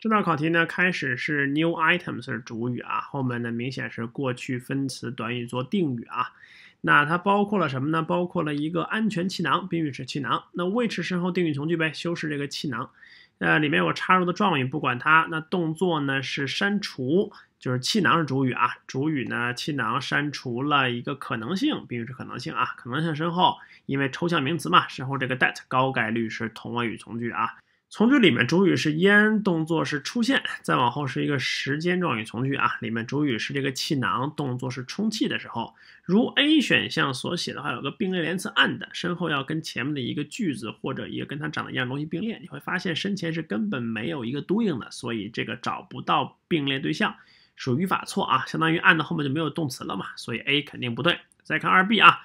这道考题呢，开始是 new items 是主语啊，后面呢明显是过去分词短语做定语啊，那它包括了什么呢？包括了一个安全气囊，宾语是气囊，那 which 身后定语从句呗，修饰这个气囊，呃，里面有插入的状语不管它，那动作呢是删除，就是气囊是主语啊，主语呢气囊删除了一个可能性，宾语是可能性啊，可能性身后因为抽象名词嘛，身后这个 that 高概率是同位语从句啊。从句里面，主语是烟，动作是出现，再往后是一个时间状语从句啊，里面主语是这个气囊，动作是充气的时候。如 A 选项所写的话，有个并列连词 and，身后要跟前面的一个句子或者一个跟它长得一样东西并列，你会发现身前是根本没有一个 doing 的，所以这个找不到并列对象，属于语法错啊，相当于 and 后面就没有动词了嘛，所以 A 肯定不对。再看二 B 啊。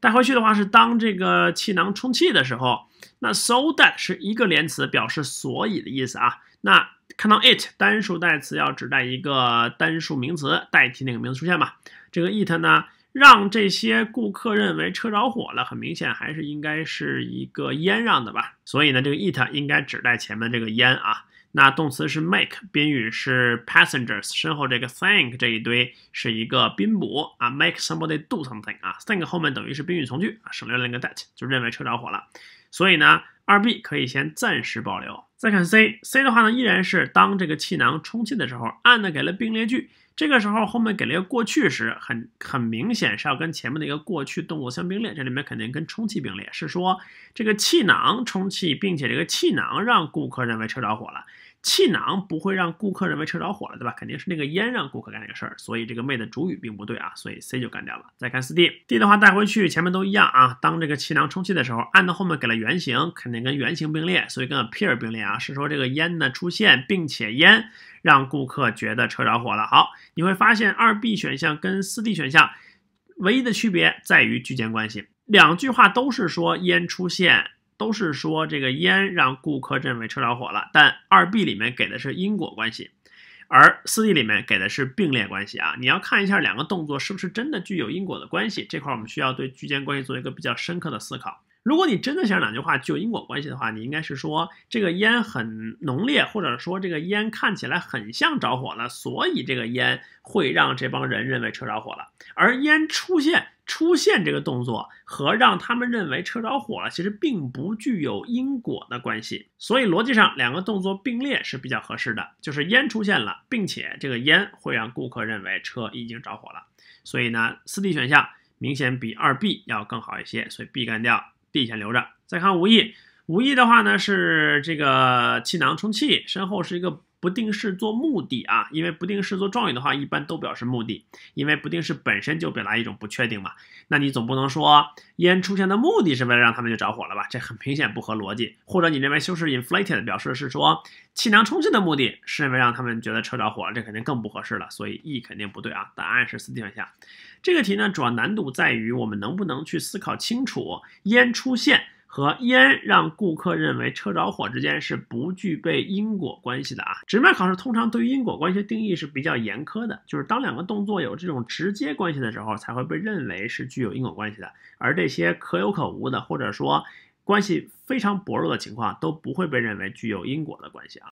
带回去的话是当这个气囊充气的时候，那 so that 是一个连词，表示所以的意思啊。那看到 it 单数代词要指代一个单数名词，代替那个名词出现嘛？这个 it 呢，让这些顾客认为车着火了，很明显还是应该是一个烟让的吧？所以呢，这个 it 应该指代前面这个烟啊。那动词是 make，宾语是 passengers，身后这个 think 这一堆是一个宾补啊，make somebody do something 啊，think 后面等于是宾语从句啊，省略了一个 that，就认为车着火了。所以呢，二 B 可以先暂时保留。再看 C，C 的话呢，依然是当这个气囊充气的时候，a n d 给了并列句，这个时候后面给了一个过去时，很很明显是要跟前面的一个过去动作相并列，这里面肯定跟充气并列，是说这个气囊充气，并且这个气囊让顾客认为车着火了。气囊不会让顾客认为车着火了，对吧？肯定是那个烟让顾客干那个事儿，所以这个妹的主语并不对啊，所以 C 就干掉了。再看四 D，D 的话带回去前面都一样啊。当这个气囊充气的时候按到后面给了原型，肯定跟原型并列，所以跟 appear 并列啊，是说这个烟呢出现，并且烟让顾客觉得车着火了。好，你会发现二 B 选项跟四 D 选项唯一的区别在于句间关系，两句话都是说烟出现。都是说这个烟让顾客认为车着火了，但二 B 里面给的是因果关系，而四 D 里面给的是并列关系啊。你要看一下两个动作是不是真的具有因果的关系，这块我们需要对居间关系做一个比较深刻的思考。如果你真的想两句话具有因果关系的话，你应该是说这个烟很浓烈，或者说这个烟看起来很像着火了，所以这个烟会让这帮人认为车着火了。而烟出现出现这个动作和让他们认为车着火了，其实并不具有因果的关系。所以逻辑上两个动作并列是比较合适的，就是烟出现了，并且这个烟会让顾客认为车已经着火了。所以呢，四 D 选项明显比二 B 要更好一些，所以 B 干掉。底下留着，再看无意。五意的话呢，是这个气囊充气，身后是一个不定式做目的啊，因为不定式做状语的话，一般都表示目的，因为不定式本身就表达一种不确定嘛。那你总不能说烟出现的目的是为了让他们就着火了吧？这很明显不合逻辑。或者你认为修饰 inflated 表示是说气囊充气的目的是为了让他们觉得车着火了，这肯定更不合适了。所以 E 肯定不对啊，答案是四 D 选项。这个题呢，主要难度在于我们能不能去思考清楚烟出现。和烟让顾客认为车着火之间是不具备因果关系的啊！直面考试通常对于因果关系的定义是比较严苛的，就是当两个动作有这种直接关系的时候才会被认为是具有因果关系的，而这些可有可无的或者说关系非常薄弱的情况都不会被认为具有因果的关系啊。